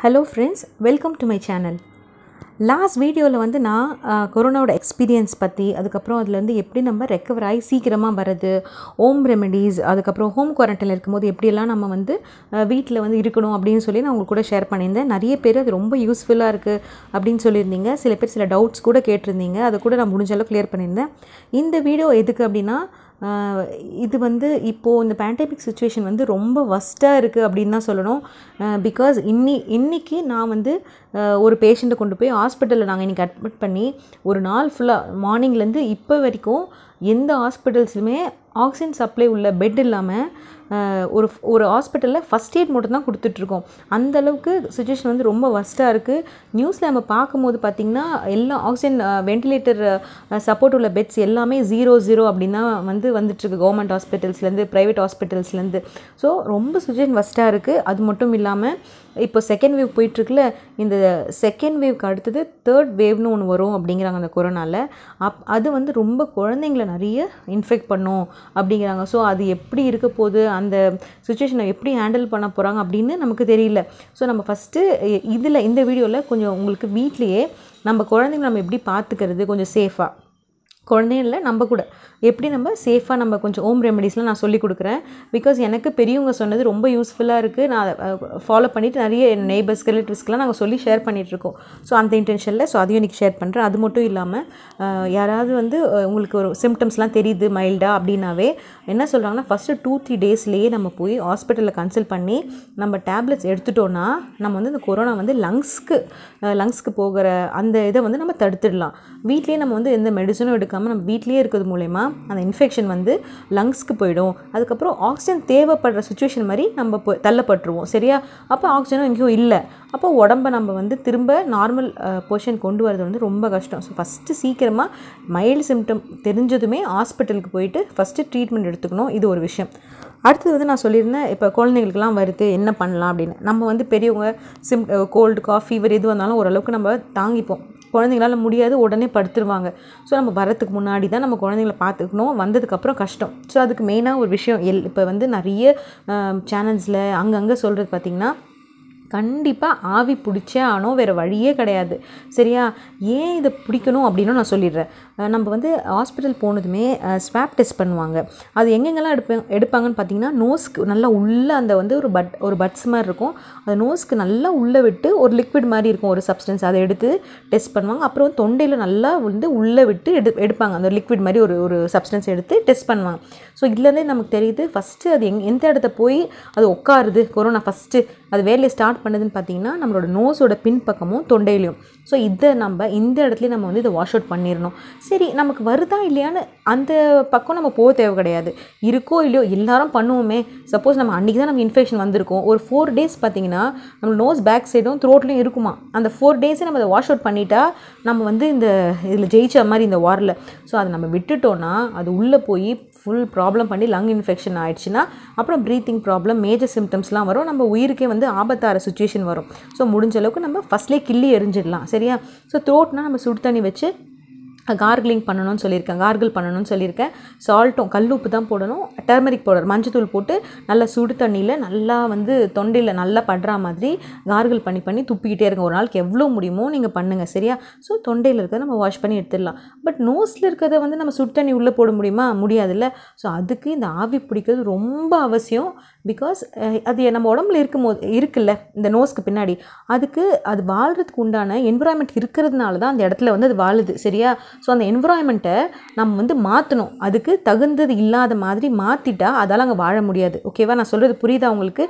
Hello friends welcome to my channel last வீடியோவில் வந்து நான் கொரோனாவோட எக்ஸ்பீரியன்ஸ் பற்றி அதுக்கப்புறம் அதுலேருந்து எப்படி நம்ம ரெக்கவர் ஆகி சீக்கிரமாக வரது ஹோம் ரெமெடிஸ் அதுக்கப்புறம் ஹோம் குவாரண்டைனில் இருக்கும்போது எப்படியெல்லாம் நம்ம வந்து வீட்டில் வந்து இருக்கணும் அப்படின்னு சொல்லி நான் உங்களுக்கு கூட ஷேர் பண்ணியிருந்தேன் நிறைய பேர் அது ரொம்ப யூஸ்ஃபுல்லாக இருக்குது அப்படின்னு சொல்லியிருந்தீங்க சில பேர் சில டவுட்ஸ் கூட கேட்டிருந்தீங்க அதை கூட நான் முடிஞ்ச அளவு கிளியர் பண்ணியிருந்தேன் இந்த வீடியோ எதுக்கு அப்படின்னா இது வந்து இப்போது இந்த பேண்டமிக் சுச்சுவேஷன் வந்து ரொம்ப வஸ்ட்டாக இருக்குது அப்படின்னு தான் சொல்லணும் பிகாஸ் இன்னி இன்றைக்கி நான் வந்து ஒரு பேஷண்ட்டை கொண்டு போய் ஹாஸ்பிட்டலில் நாங்கள் இன்றைக்கி அட்மிட் பண்ணி ஒரு நாள் ஃபுல்லாக மார்னிங்லேருந்து இப்போ வரைக்கும் எந்த ஹாஸ்பிட்டல்ஸுமே ஆக்சிஜன் சப்ளை உள்ள பெட் இல்லாமல் ஒரு ஒரு ஹாஸ்பிட்டலில் ஃபஸ்ட் எய்ட் மட்டும் தான் கொடுத்துட்ருக்கோம் அந்தளவுக்கு சுச்சுவேஷன் வந்து ரொம்ப வஸ்ட்டாக இருக்குது நியூஸில் நம்ம பார்க்கும்போது பார்த்திங்கன்னா எல்லா ஆக்சிஜன் வெண்டிலேட்டர் சப்போர்ட் உள்ள பெட்ஸ் எல்லாமே ஜீரோ ஜீரோ அப்படின்னா வந்து வந்துட்டுருக்கு கவர்மெண்ட் ஹாஸ்பிட்டல்ஸ்லேருந்து ப்ரைவேட் ஹாஸ்பிட்டல்ஸ்லேருந்து ஸோ ரொம்ப சுச்சுவேஷன் வஸ்ட்டாக இருக்குது அது மட்டும் இல்லாமல் இப்போ செகண்ட் வேவ் போயிட்டுருக்குல இந்த செகண்ட் வேவ்க்கு அடுத்தது தேர்ட் வேவ்னு ஒன்று வரும் அப்படிங்கிறாங்க அந்த கொரோனாவில் அப் அது வந்து ரொம்ப குழந்தைங்களை நிறைய இன்ஃபெக்ட் பண்ணும் அப்படிங்கிறாங்க ஸோ அது எப்படி இருக்க போகுது அந்த சுச்சுவேஷனை எப்படி ஹேண்டில் பண்ண போகிறாங்க அப்படின்னு நமக்கு தெரியல ஸோ நம்ம ஃபஸ்ட்டு இதில் இந்த வீடியோவில் கொஞ்சம் உங்களுக்கு வீட்லேயே நம்ம குழந்தைங்க நம்ம எப்படி பார்த்துக்கிறது கொஞ்சம் சேஃபாக குழந்தையும் இல்லை நம்ம கூட எப்படி நம்ம சேஃபாக நம்ம கொஞ்சம் ஹோம் ரெமடிஸ்லாம் நான் சொல்லி கொடுக்குறேன் பிகாஸ் எனக்கு பெரியவங்க சொன்னது ரொம்ப யூஸ்ஃபுல்லாக இருக்குது நான் ஃபாலோ பண்ணிவிட்டு நிறைய நெய்பர்ஸ் ரிலேட்டிவ்ஸ்க்கெலாம் நாங்கள் சொல்லி ஷேர் பண்ணிகிட்ருக்கோம் ஸோ அந்த இன்டென்ஷனில் ஸோ அதையும் இன்றைக்கி ஷேர் பண்ணுறேன் அது மட்டும் இல்லாமல் யாராவது வந்து உங்களுக்கு ஒரு சிம்டம்ஸ்லாம் தெரியுது மைல்டாக அப்படின்னாவே என்ன சொல்கிறாங்கன்னா ஃபஸ்ட்டு டூ த்ரீ டேஸ்லேயே நம்ம போய் ஹாஸ்பிட்டலில் கன்சல்ட் பண்ணி நம்ம டேப்லெட்ஸ் எடுத்துட்டோன்னா நம்ம வந்து இந்த கொரோனா வந்து லங்ஸ்க்கு லங்ஸ்க்கு போகிற அந்த இதை வந்து நம்ம தடுத்துடலாம் வீட்லேயே நம்ம வந்து எந்த மெடிசனும் எடுக்க பார்க்காம நம்ம வீட்லேயே இருக்கிறது மூலயமா அந்த இன்ஃபெக்ஷன் வந்து லங்ஸ்க்கு போயிடும் அதுக்கப்புறம் ஆக்சிஜன் தேவைப்படுற சுச்சுவேஷன் மாதிரி நம்ம தள்ளப்பட்டுருவோம் சரியா அப்போ ஆக்சிஜனும் எங்கேயும் இல்லை அப்போ உடம்பை நம்ம வந்து திரும்ப நார்மல் போர்ஷன் கொண்டு வரது வந்து ரொம்ப கஷ்டம் ஸோ ஃபஸ்ட்டு சீக்கிரமாக மைல்டு சிம்டம் தெரிஞ்சதுமே ஹாஸ்பிட்டலுக்கு போயிட்டு ஃபஸ்ட்டு ட்ரீட்மெண்ட் எடுத்துக்கணும் இது ஒரு விஷயம் அடுத்தது வந்து நான் சொல்லியிருந்தேன் இப்போ குழந்தைங்களுக்குலாம் வருது என்ன பண்ணலாம் அப்படின்னு நம்ம வந்து பெரியவங்க சிம் கோல்டு காஃப் ஃபீவர் எது வந்தாலும் ஓரளவுக்கு நம்ம தாங்கிப்போம் குழந்தைங்களால் முடியாது உடனே படுத்துருவாங்க ஸோ நம்ம வரத்துக்கு முன்னாடி தான் நம்ம குழந்தைங்கள பார்த்துக்கணும் வந்ததுக்கப்புறம் கஷ்டம் ஸோ அதுக்கு மெயினாக ஒரு விஷயம் எல் இப்போ வந்து நிறைய சேனல்ஸில் அங்கங்கே சொல்கிறது பார்த்திங்கன்னா கண்டிப்பாக ஆவி பிடிச்சே ஆனோ வேறு வழியே கிடையாது சரியா ஏன் இதை பிடிக்கணும் அப்படின்னு நான் சொல்லிடுறேன் நம்ம வந்து ஹாஸ்பிட்டல் போனதுமே ஸ்வாப் டெஸ்ட் பண்ணுவாங்க அது எங்கெங்கெல்லாம் எடுப்பேன் எடுப்பாங்கன்னு பார்த்தீங்கன்னா நோஸ்க்கு நல்லா உள்ளே அந்த வந்து ஒரு பட் ஒரு பட்ஸ் மாதிரி இருக்கும் அந்த நோஸ்க்கு நல்லா உள்ளே விட்டு ஒரு லிக்விட் மாதிரி இருக்கும் ஒரு சப்ஸ்டன்ஸ் அதை எடுத்து டெஸ்ட் பண்ணுவாங்க அப்புறம் தொண்டையில் நல்லா வந்து உள்ளே விட்டு எடு எடுப்பாங்க அந்த லிக்விட் மாதிரி ஒரு ஒரு சப்ஸ்டன்ஸ் எடுத்து டெஸ்ட் பண்ணுவாங்க ஸோ இதுலேருந்தே நமக்கு தெரியுது ஃபஸ்ட்டு அது எங் எந்த இடத்த போய் அது உட்காருது கொரோனா ஃபஸ்ட்டு அது வேலையை ஸ்டார்ட் பண்ணுதுன்னு பார்த்தீங்கன்னா நம்மளோட நோஸோட பின்பக்கமும் தொண்டையிலையும் ஸோ இதை நம்ம இந்த இடத்துலையும் நம்ம வந்து இதை வாஷ் அவுட் பண்ணிடணும் சரி நமக்கு வருதா இல்லையான்னு அந்த பக்கம் நம்ம போக தேவை கிடையாது இருக்கோ இல்லையோ எல்லாரும் பண்ணுவோமே சப்போஸ் நம்ம அன்றைக்கி தான் நம்ம இன்ஃபெக்ஷன் வந்திருக்கோம் ஒரு ஃபோர் டேஸ் பார்த்திங்கன்னா நம்ம நோஸ் பேக் சைடும் த்ரோட்லேயும் இருக்குமா அந்த ஃபோர் டேஸே நம்ம அதை வாஷ் அவுட் பண்ணிட்டா நம்ம வந்து இந்த இதில் ஜெயிச்ச மாதிரி இந்த வாரில் ஸோ அதை நம்ம விட்டுட்டோன்னா அது உள்ளே போய் ஃபுல் ப்ராப்ளம் பண்ணி லங் இன்ஃபெக்ஷன் ஆகிடுச்சுன்னா அப்புறம் ப்ரீத்திங் ப்ராப்ளம் மேஜர் சிம்டம்ஸ்லாம் வரும் நம்ம உயிருக்கே வந்து ஆபத்தார சுச்சுவேஷன் வரும் ஸோ முடிஞ்ச அளவுக்கு நம்ம ஃபஸ்ட்லேயே கிள்ளி எரிஞ்சிடலாம் சரியா ஸோ த்ரோட்னால் நம்ம சுடு தண்ணி வச்சு கார்கிளிங் பண்ணணும்னு சொல்லியிருக்கேன் கார்கிள் பண்ணணும்னு சொல்லியிருக்கேன் சால்ட்டும் கல் உப்பு தான் போடணும் டர்மரிக் பவுடர் மஞ்சத்தூள் போட்டு நல்லா சுடு தண்ணியில் நல்லா வந்து தொண்டையில் நல்லா படுற மாதிரி கார்கிள் பண்ணி பண்ணி துப்பிக்கிட்டே இருங்க ஒரு நாளைக்கு எவ்வளோ முடியுமோ நீங்கள் பண்ணுங்கள் சரியா ஸோ தொண்டையில் இருக்கிறத நம்ம வாஷ் பண்ணி எடுத்துடலாம் பட் நோஸில் இருக்கிறத வந்து நம்ம சுடு தண்ணி உள்ளே போட முடியுமா முடியாதுல்ல ஸோ அதுக்கு இந்த ஆவி பிடிக்கிறது ரொம்ப அவசியம் பிகாஸ் eh, அது நம்ம உடம்புல இருக்கும் போது இருக்குல்ல இந்த நோஸ்க்கு பின்னாடி அதுக்கு அது வாழ்கிறதுக்கு உண்டான என்விரான்மெண்ட் இருக்கிறதுனால தான் அந்த இடத்துல வந்து அது வாழுது சரியா ஸோ அந்த என்விரான்மெண்ட்டை நம்ம வந்து மாற்றணும் அதுக்கு தகுந்தது இல்லாத மாதிரி மாற்றிட்டா அதால் அங்கே வாழ முடியாது ஓகேவா நான் சொல்கிறது புரியுதா உங்களுக்கு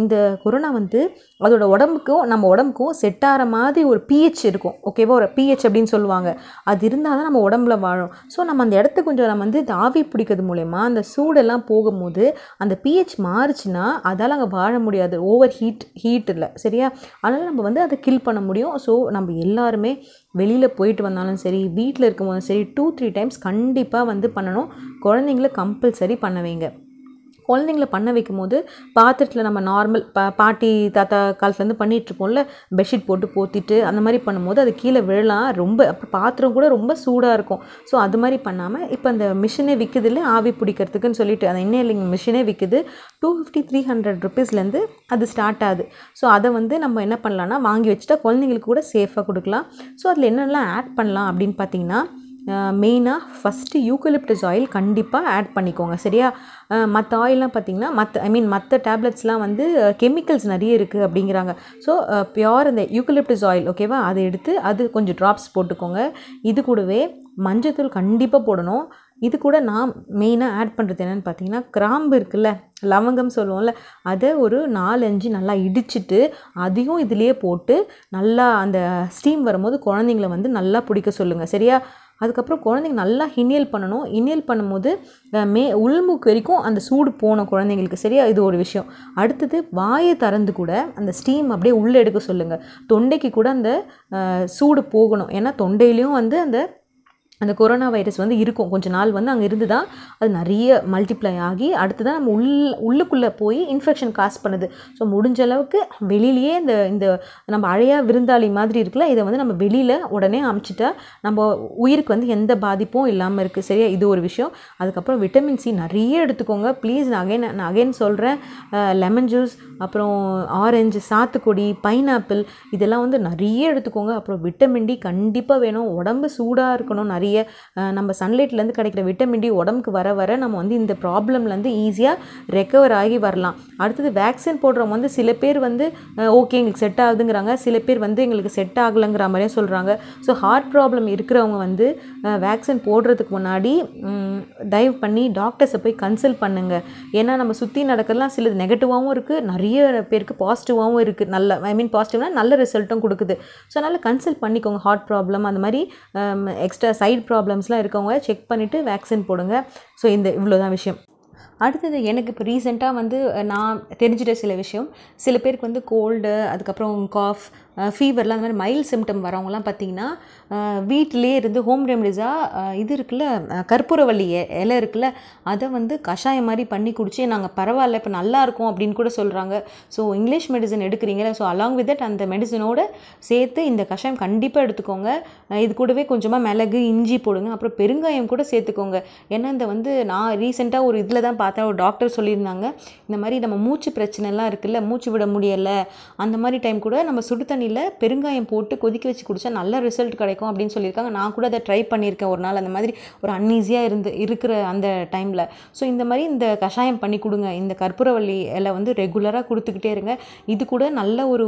இந்த கொரோனா வந்து அதோட உடம்புக்கும் நம்ம உடம்புக்கும் செட்டாகிற மாதிரி ஒரு பிஹெச் இருக்கும் ஓகேவா ஒரு பிஹெச் அப்படின்னு சொல்லுவாங்க அது இருந்தால் தான் நம்ம உடம்புல வாழும் ஸோ நம்ம அந்த இடத்த கொஞ்சம் நம்ம வந்து ஆவி பிடிக்கிறது மூலயமா அந்த சூடெல்லாம் போகும்போது அந்த பிஹெச் மாறி ஆணுச்சுன்னா அதால் அங்கே வாழ முடியாது ஓவர் ஹீட் ஹீட் இல்லை சரியா அதனால் நம்ம வந்து அதை கில் பண்ண முடியும் ஸோ நம்ம எல்லாருமே வெளியில் போயிட்டு வந்தாலும் சரி வீட்டில் இருக்கும்போதும் சரி டூ த்ரீ டைம்ஸ் கண்டிப்பாக வந்து பண்ணணும் குழந்தைங்கள கம்பல்சரி பண்ண குழந்தைங்கள பண்ண வைக்கும் போது பாத்திரத்தில் நம்ம நார்மல் பா பாட்டி தாத்தா காலத்துலேருந்து பண்ணிகிட்ருப்போம்ல பெட்ஷீட் போட்டு போத்திட்டு அந்த மாதிரி பண்ணும்போது அது கீழே விழலாம் ரொம்ப அப்போ பாத்திரம் கூட ரொம்ப சூடாக இருக்கும் ஸோ அது மாதிரி பண்ணாமல் இப்போ அந்த மிஷினே விற்குது இல்லை ஆவி பிடிக்கிறதுக்குன்னு சொல்லிட்டு அந்த இன்னேலிங் மிஷினே விற்குது டூ ஃபிஃப்டி த்ரீ ஹண்ட்ரட் ருபீஸ்லேருந்து அது ஸ்டார்ட் ஆகுது ஸோ அதை வந்து நம்ம என்ன பண்ணலான்னா வாங்கி வச்சுட்டா குழந்தைங்களுக்கு கூட சேஃபாக கொடுக்கலாம் ஸோ அதில் என்னென்னலாம் ஆட் பண்ணலாம் அப்படின்னு பார்த்தீங்கன்னா மெயினாக ஃபஸ்ட்டு யூக்கலிப்டஸ் ஆயில் கண்டிப்பாக ஆட் பண்ணிக்கோங்க சரியா மற்ற ஆயிலெலாம் பார்த்திங்கன்னா மற்ற ஐ மீன் மற்ற டேப்லெட்ஸ்லாம் வந்து கெமிக்கல்ஸ் நிறைய இருக்குது அப்படிங்கிறாங்க ஸோ பியோர் இந்த யூக்கலிப்டஸ் ஆயில் ஓகேவா அதை எடுத்து அது கொஞ்சம் ட்ராப்ஸ் போட்டுக்கோங்க இது கூடவே மஞ்சத்தூள் கண்டிப்பாக போடணும் இது கூட நான் மெயினாக ஆட் பண்ணுறது என்னென்னு பார்த்தீங்கன்னா கிராம்பு இருக்குல்ல லவங்கம் சொல்லுவோம்ல அதை ஒரு நாலஞ்சு நல்லா இடிச்சிட்டு அதையும் இதுலேயே போட்டு நல்லா அந்த ஸ்டீம் வரும்போது குழந்தைங்கள வந்து நல்லா பிடிக்க சொல்லுங்கள் சரியா அதுக்கப்புறம் குழந்தைங்க நல்லா இனியல் பண்ணணும் இன்னியல் பண்ணும்போது மே உள்முக்கு வரைக்கும் அந்த சூடு போன குழந்தைங்களுக்கு சரியா இது ஒரு விஷயம் அடுத்தது வாயை திறந்து கூட அந்த ஸ்டீம் அப்படியே உள்ளே எடுக்க சொல்லுங்கள் தொண்டைக்கு கூட அந்த சூடு போகணும் ஏன்னா தொண்டையிலையும் வந்து அந்த அந்த கொரோனா வைரஸ் வந்து இருக்கும் கொஞ்ச நாள் வந்து அங்கே இருந்து தான் அது நிறைய மல்டிப்ளை ஆகி அடுத்து தான் நம்ம உள் உள்ளுக்குள்ளே போய் இன்ஃபெக்ஷன் காஸ் பண்ணுது ஸோ முடிஞ்ச அளவுக்கு வெளியிலேயே இந்த இந்த நம்ம அழையா விருந்தாளி மாதிரி இருக்குல்ல இதை வந்து நம்ம வெளியில் உடனே அமைச்சிட்டா நம்ம உயிருக்கு வந்து எந்த பாதிப்பும் இல்லாமல் இருக்குது சரியா இது ஒரு விஷயம் அதுக்கப்புறம் விட்டமின் சி நிறைய எடுத்துக்கோங்க ப்ளீஸ் நான் அகைன் நான் அகைன் சொல்கிறேன் லெமன் ஜூஸ் அப்புறம் ஆரஞ்சு சாத்துக்குடி பைனாப்பிள் இதெல்லாம் வந்து நிறைய எடுத்துக்கோங்க அப்புறம் விட்டமின் டி கண்டிப்பாக வேணும் உடம்பு சூடாக இருக்கணும் நிறைய நிறைய நம்ம சன்லைட்லேருந்து கிடைக்கிற விட்டமின் டி உடம்புக்கு வர வர நம்ம வந்து இந்த ப்ராப்ளம்லேருந்து ஈஸியாக ரெக்கவர் ஆகி வரலாம் அடுத்தது வேக்சின் போடுறவங்க வந்து சில பேர் வந்து ஓகே எங்களுக்கு செட் ஆகுதுங்கிறாங்க சில பேர் வந்து எங்களுக்கு செட் ஆகலைங்கிற மாதிரியும் சொல்கிறாங்க ஸோ ஹார்ட் ப்ராப்ளம் இருக்கிறவங்க வந்து வேக்சின் போடுறதுக்கு முன்னாடி தயவு பண்ணி டாக்டர்ஸை போய் கன்சல்ட் பண்ணுங்கள் ஏன்னா நம்ம சுற்றி நடக்கிறதுலாம் சிலது நெகட்டிவாகவும் இருக்குது நிறைய பேருக்கு பாசிட்டிவாகவும் இருக்குது நல்ல ஐ மீன் பாசிட்டிவ்னால் நல்ல ரிசல்ட்டும் கொடுக்குது ஸோ அதனால் கன்சல்ட் பண்ணிக்கோங்க ஹார்ட் ப்ராப்ளம் அந்த மாதிரி எக்ஸ்ட்ரா சைட் சைட் ப்ராப்ளம்ஸ்லாம் இருக்கவங்க செக் பண்ணிவிட்டு வேக்சின் போடுங்க ஸோ இந்த இவ்வளோ தான் விஷயம் அடுத்தது எனக்கு இப்போ ரீசெண்டாக வந்து நான் தெரிஞ்சிட்ட சில விஷயம் சில பேருக்கு வந்து கோல்டு அதுக்கப்புறம் காஃப் ஃபீவர்லாம் அந்த மாதிரி மைல்டு சிம்டம் வரவங்கலாம் பார்த்திங்கன்னா வீட்டிலே இருந்து ஹோம் ரெமடிஸாக இது இருக்குல்ல கற்பூரவள்ளி இலை இருக்குல்ல அதை வந்து கஷாயம் மாதிரி பண்ணி குடிச்சு நாங்கள் பரவாயில்ல இப்போ நல்லா இருக்கும் அப்படின்னு கூட சொல்கிறாங்க ஸோ இங்கிலீஷ் மெடிசன் எடுக்கிறீங்களே ஸோ அலாங் வித் தட் அந்த மெடிசனோடு சேர்த்து இந்த கஷாயம் கண்டிப்பாக எடுத்துக்கோங்க இது கூடவே கொஞ்சமாக மிளகு இஞ்சி போடுங்க அப்புறம் பெருங்காயம் கூட சேர்த்துக்கோங்க ஏன்னா இந்த வந்து நான் ரீசெண்டாக ஒரு இதில் தான் பார்த்தேன் ஒரு டாக்டர் சொல்லியிருந்தாங்க இந்த மாதிரி நம்ம மூச்சு பிரச்சனைலாம் இருக்குல்ல மூச்சு விட முடியலை அந்த மாதிரி டைம் கூட நம்ம சுடு தண்ணி தண்ணியில் பெருங்காயம் போட்டு கொதிக்க வச்சு குடித்தா நல்ல ரிசல்ட் கிடைக்கும் அப்படின்னு சொல்லியிருக்காங்க நான் கூட அதை ட்ரை பண்ணியிருக்கேன் ஒரு நாள் அந்த மாதிரி ஒரு அன்ஈஸியாக இருந்து இருக்கிற அந்த டைமில் ஸோ இந்த மாதிரி இந்த கஷாயம் பண்ணி கொடுங்க இந்த கற்பூரவள்ளி இலை வந்து ரெகுலராக கொடுத்துக்கிட்டே இருங்க இது கூட நல்ல ஒரு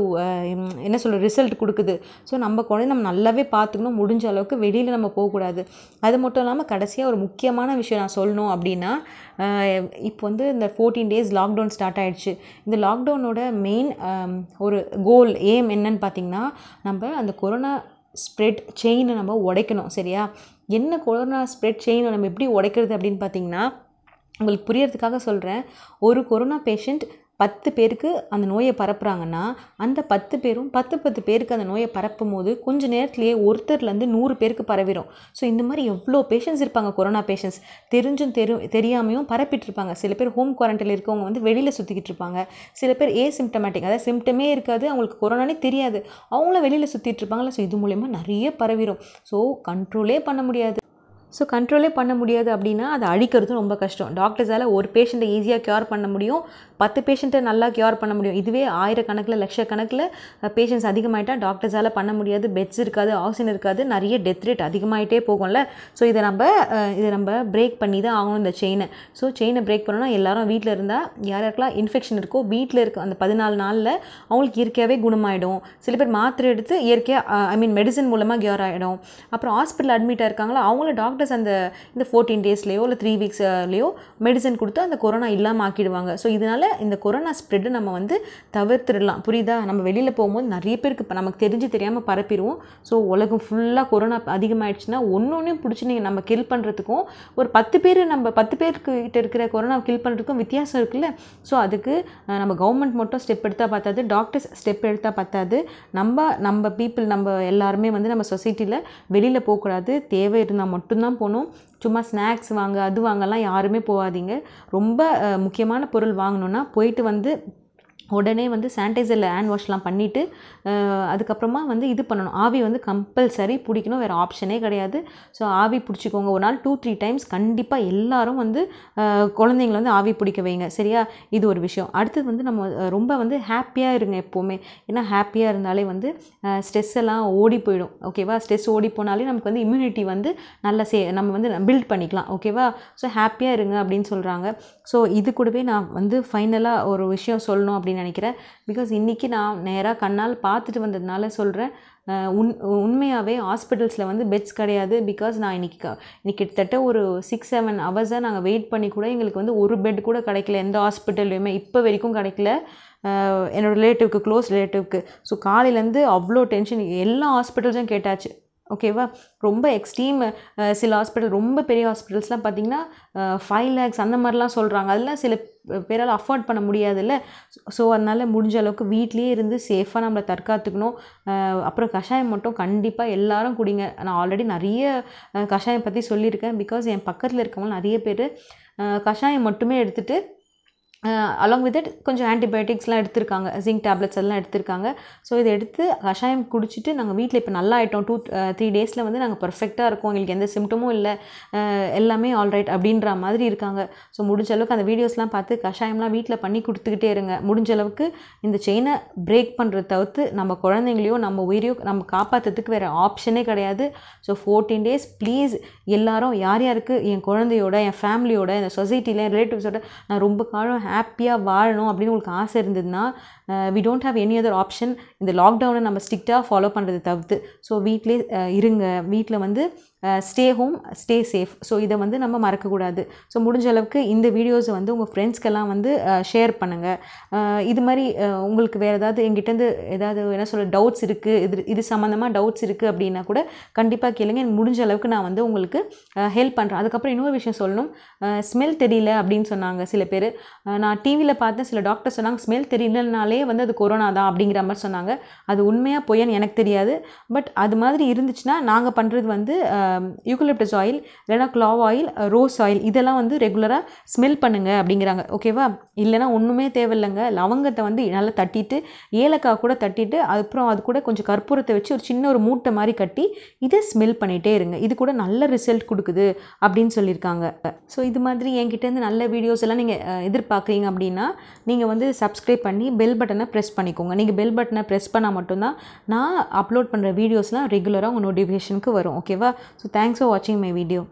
என்ன சொல்கிற ரிசல்ட் கொடுக்குது ஸோ நம்ம குழந்தை நம்ம நல்லாவே பார்த்துக்கணும் முடிஞ்ச அளவுக்கு வெளியில் நம்ம போகக்கூடாது அது மட்டும் இல்லாமல் கடைசியாக ஒரு முக்கியமான விஷயம் நான் சொல்லணும் அப்படின்னா இப்போ வந்து இந்த ஃபோர்டீன் டேஸ் லாக்டவுன் ஸ்டார்ட் ஆகிடுச்சு இந்த லாக்டவுனோட மெயின் ஒரு கோல் ஏம் என்னன்னு பார்த்திங்கன்னா நம்ம அந்த கொரோனா ஸ்ப்ரெட் செயினை நம்ம உடைக்கணும் சரியா என்ன கொரோனா ஸ்ப்ரெட் செயினை நம்ம எப்படி உடைக்கிறது அப்படின்னு பார்த்திங்கன்னா உங்களுக்கு புரியறதுக்காக சொல்கிறேன் ஒரு கொரோனா பேஷண்ட் பத்து பேருக்கு அந்த நோயை பரப்புகிறாங்கன்னா அந்த பத்து பேரும் பத்து பத்து பேருக்கு அந்த நோயை பரப்பும் போது கொஞ்சம் நேரத்துலேயே ஒருத்தர்லேருந்து நூறு பேருக்கு பரவிடும் ஸோ இந்த மாதிரி எவ்வளோ பேஷண்ட்ஸ் இருப்பாங்க கொரோனா பேஷண்ட்ஸ் தெரிஞ்சும் தெரு தெரியாமையும் பரப்பிட்டுருப்பாங்க சில பேர் ஹோம் குவாரண்டைனில் இருக்கவங்க வந்து வெளியில் சுற்றிக்கிட்டு இருப்பாங்க சில பேர் ஏ சிம்டமேட்டிக் அதாவது சிம்டமே இருக்காது அவங்களுக்கு கொரோனானே தெரியாது அவங்களும் வெளியில் சுற்றிட்டு இருப்பாங்களா ஸோ இது மூலயமா நிறைய பரவிடும் ஸோ கண்ட்ரோலே பண்ண முடியாது ஸோ கண்ட்ரோலே பண்ண முடியாது அப்படின்னா அதை அழிக்கிறது ரொம்ப கஷ்டம் டாக்டர்ஸால் ஒரு பேஷண்ட்டை ஈஸியாக க்யூர் பண்ண முடியும் பத்து பேஷண்ட்டை நல்லா க்யூர் பண்ண முடியும் இதுவே ஆயிரக்கணக்கில் லட்சக்கணக்கில் பேஷண்ட்ஸ் அதிகமாகிட்டால் டாக்டர்ஸால் பண்ண முடியாது பெட்ஸ் இருக்காது ஆக்சிஜன் இருக்காது நிறைய டெத் ரேட் அதிகமாகிட்டே போகும்ல ஸோ இதை நம்ம இதை நம்ம பிரேக் பண்ணி தான் ஆகணும் இந்த செயினை ஸோ செயினை பிரேக் பண்ணோன்னா எல்லாரும் வீட்டில் இருந்தால் யார் யாருக்கெல்லாம் இன்ஃபெக்ஷன் இருக்கோ வீட்டில் இருக்க அந்த பதினாலு நாளில் அவங்களுக்கு இயற்கையாகவே குணமாயிடும் சில பேர் மாத்திரை எடுத்து இயற்கையாக ஐ மீன் மெடிசன் மூலமாக க்யூர் ஆகிடும் அப்புறம் ஹாஸ்பிட்டல் அட்மிட்டாக இருக்காங்களோ அவங்கள டாக்டர் டாக்டர்ஸ் அந்த இந்த ஃபோர்டீன் டேஸ்லேயோ இல்லை த்ரீ வீக்ஸ்லேயோ மெடிசன் கொடுத்து அந்த கொரோனா இல்லாமல் ஆக்கிடுவாங்க ஸோ இதனால் இந்த கொரோனா ஸ்ப்ரெட்டு நம்ம வந்து தவிர்த்துடலாம் புரியுதா நம்ம வெளியில் போகும்போது நிறைய பேருக்கு இப்போ நமக்கு தெரிஞ்சு தெரியாமல் பரப்பிடுவோம் ஸோ உலகம் ஃபுல்லாக கொரோனா அதிகமாகிடுச்சுன்னா ஒன்று ஒன்றையும் பிடிச்சி நீங்கள் நம்ம கில் பண்ணுறதுக்கும் ஒரு பத்து பேர் நம்ம பத்து பேருக்கு கிட்ட இருக்கிற கொரோனா கில் பண்ணுறதுக்கும் வித்தியாசம் இருக்குல்ல ஸோ அதுக்கு நம்ம கவர்மெண்ட் மட்டும் ஸ்டெப் எடுத்தால் பார்த்தாது டாக்டர்ஸ் ஸ்டெப் எடுத்தால் பார்த்தாது நம்ம நம்ம பீப்புள் நம்ம எல்லாருமே வந்து நம்ம சொசைட்டியில் வெளியில் போகக்கூடாது தேவை இருந்தால் மட்டும்தான் தான் போகணும் சும்மா ஸ்நாக்ஸ் வாங்க அது வாங்கலாம் யாருமே போகாதீங்க ரொம்ப முக்கியமான பொருள் வாங்கணுன்னா போயிட்டு வந்து உடனே வந்து சானிடைசரில் ஹேண்ட் வாஷ்லாம் பண்ணிவிட்டு அதுக்கப்புறமா வந்து இது பண்ணணும் ஆவி வந்து கம்பல்சரி பிடிக்கணும் வேறு ஆப்ஷனே கிடையாது ஸோ ஆவி பிடிச்சிக்கோங்க ஒரு நாள் டூ த்ரீ டைம்ஸ் கண்டிப்பாக எல்லாரும் வந்து குழந்தைங்கள வந்து ஆவி பிடிக்க வைங்க சரியா இது ஒரு விஷயம் அடுத்தது வந்து நம்ம ரொம்ப வந்து ஹாப்பியாக இருங்க எப்போவுமே ஏன்னா ஹாப்பியாக இருந்தாலே வந்து ஸ்ட்ரெஸ் எல்லாம் ஓடி போயிடும் ஓகேவா ஸ்ட்ரெஸ் ஓடி போனாலே நமக்கு வந்து இம்யூனிட்டி வந்து நல்லா சே நம்ம வந்து பில்ட் பண்ணிக்கலாம் ஓகேவா ஸோ ஹாப்பியாக இருங்க அப்படின்னு சொல்கிறாங்க ஸோ இது கூடவே நான் வந்து ஃபைனலாக ஒரு விஷயம் சொல்லணும் அப்படின்னு அப்படின்னு நினைக்கிறேன் பிகாஸ் இன்றைக்கி நான் நேராக கண்ணால் பார்த்துட்டு வந்ததுனால சொல்கிறேன் உண் உண்மையாகவே ஹாஸ்பிட்டல்ஸில் வந்து பெட்ஸ் கிடையாது பிகாஸ் நான் இன்றைக்கி இன்றைக்கி கிட்டத்தட்ட ஒரு சிக்ஸ் செவன் ஹவர்ஸாக நாங்கள் வெயிட் பண்ணி கூட எங்களுக்கு வந்து ஒரு பெட் கூட கிடைக்கல எந்த ஹாஸ்பிட்டல்லையுமே இப்போ வரைக்கும் கிடைக்கல என்னோடய ரிலேட்டிவ்க்கு க்ளோஸ் ரிலேட்டிவ்க்கு ஸோ காலையிலேருந்து அவ்வளோ டென்ஷன் எல்லா ஹாஸ்பிட்டல்ஸும் கேட்டாச்சு ஓகேவா ரொம்ப எக்ஸ்ட்ரீம் சில ஹாஸ்பிட்டல் ரொம்ப பெரிய ஹாஸ்பிட்டல்ஸ்லாம் பார்த்திங்கன்னா ஃபைவ் லேக்ஸ் அந்த மாதிரிலாம் சொல்கிறாங்க அதெல்லாம் சில பேரால் அஃபோர்ட் பண்ண முடியாதுல்ல ஸோ அதனால் முடிஞ்ச அளவுக்கு வீட்லேயே இருந்து சேஃபாக நம்மளை தற்காத்துக்கணும் அப்புறம் கஷாயம் மட்டும் கண்டிப்பாக எல்லாரும் குடிங்க நான் ஆல்ரெடி நிறைய கஷாயம் பற்றி சொல்லியிருக்கேன் பிகாஸ் என் பக்கத்தில் இருக்கவங்க நிறைய பேர் கஷாயம் மட்டுமே எடுத்துகிட்டு அலாங் வித் இட் கொஞ்சம் ஆன்டிபயோட்டிக்ஸ்லாம் எடுத்திருக்காங்க ஜிங்க் டேப்லெட்ஸ் எல்லாம் எடுத்திருக்காங்க ஸோ இதை எடுத்து கஷாயம் குடிச்சிட்டு நாங்கள் வீட்டில் இப்போ நல்லா ஆகிட்டோம் டூ த்ரீ டேஸில் வந்து நாங்கள் பர்ஃபெக்டாக இருக்கோம் எங்களுக்கு எந்த சிம்டமும் இல்லை எல்லாமே ஆல்ரைட் அப்படின்ற மாதிரி இருக்காங்க ஸோ முடிஞ்ச அளவுக்கு அந்த வீடியோஸ்லாம் பார்த்து கஷாயம்லாம் வீட்டில் பண்ணி கொடுத்துக்கிட்டே இருங்க முடிஞ்ச அளவுக்கு இந்த செயினை பிரேக் பண்ணுறத தவிர்த்து நம்ம குழந்தைங்களையோ நம்ம உயிரையோ நம்ம காப்பாற்றுறதுக்கு வேறு ஆப்ஷனே கிடையாது ஸோ ஃபோர்டீன் டேஸ் ப்ளீஸ் எல்லாரும் யார் யாருக்கு என் குழந்தையோட என் ஃபேமிலியோட என் சொசைட்டியில் என் ரிலேட்டிவ்ஸோட நான் ரொம்ப காலம் ஹாப்பியாக வாழணும் அப்படின்னு உங்களுக்கு ஆசை இருந்ததுன்னா we don't have any other option இந்த லாக்டவுனை நம்ம ஸ்ட்ரிக்டாக ஃபாலோ பண்ணுறது தவிர்த்து ஸோ வீட்டிலே இருங்க வீட்டில் வந்து stay home stay safe so இதை வந்து நம்ம மறக்கக்கூடாது ஸோ முடிஞ்ச அளவுக்கு இந்த வீடியோஸை வந்து உங்கள் ஃப்ரெண்ட்ஸ்க்கெல்லாம் வந்து ஷேர் பண்ணுங்கள் இது மாதிரி உங்களுக்கு வேறு ஏதாவது எங்கிட்டேருந்து ஏதாவது என்ன சொல்ல டவுட்ஸ் இருக்குது இது இது சம்மந்தமாக டவுட்ஸ் இருக்குது அப்படின்னா கூட கண்டிப்பாக கேளுங்க எனக்கு முடிஞ்ச அளவுக்கு நான் வந்து உங்களுக்கு ஹெல்ப் பண்ணுறேன் அதுக்கப்புறம் இன்னொரு விஷயம் சொல்லணும் ஸ்மெல் தெரியல அப்படின்னு சொன்னாங்க சில பேர் நான் டிவியில் பார்த்தேன் சில டாக்டர் சொன்னாங்க ஸ்மெல் தெரியலனாலே வந்து அது கொரோனா தான் அப்படிங்கிற மாதிரி சொன்னாங்க அது உண்மையாக பொய்யான்னு எனக்கு தெரியாது பட் அது மாதிரி இருந்துச்சுன்னா நாங்கள் பண்ணுறது வந்து யூகலிப்டஸ் ஆயில் இல்லைன்னா க்ளாவ் ஆயில் ரோஸ் ஆயில் இதெல்லாம் வந்து ரெகுலராக ஸ்மெல் பண்ணுங்கள் அப்படிங்கிறாங்க ஓகேவா இல்லைனா ஒன்றுமே தேவையில்லைங்க லவங்கத்தை வந்து நல்லா தட்டிட்டு ஏலக்காய் கூட தட்டிட்டு அதுக்கப்புறம் அது கூட கொஞ்சம் கற்பூரத்தை வச்சு ஒரு சின்ன ஒரு மூட்டை மாதிரி கட்டி இதை ஸ்மெல் பண்ணிகிட்டே இருங்க இது கூட நல்ல ரிசல்ட் கொடுக்குது அப்படின்னு சொல்லியிருக்காங்க ஸோ இது மாதிரி என்கிட்டேருந்து நல்ல வீடியோஸ் எல்லாம் நீங்கள் uh, எதிர்பார்க்குறீங்க அப்படின்னா நீங்கள் வந்து சப்ஸ்கிரைப் பண்ணி பெல் பட்டனை ப்ரெஸ் பண்ணிக்கோங்க நீங்கள் பெல் பட்டனை ப்ரெஸ் பண்ணால் மட்டும்தான் நான் அப்லோட் பண்ணுற வீடியோஸ்லாம் ரெகுலராக உங்கள் நோட்டிஃபிகேஷனுக்கு வரும் ஓகேவா so So thanks for watching my video.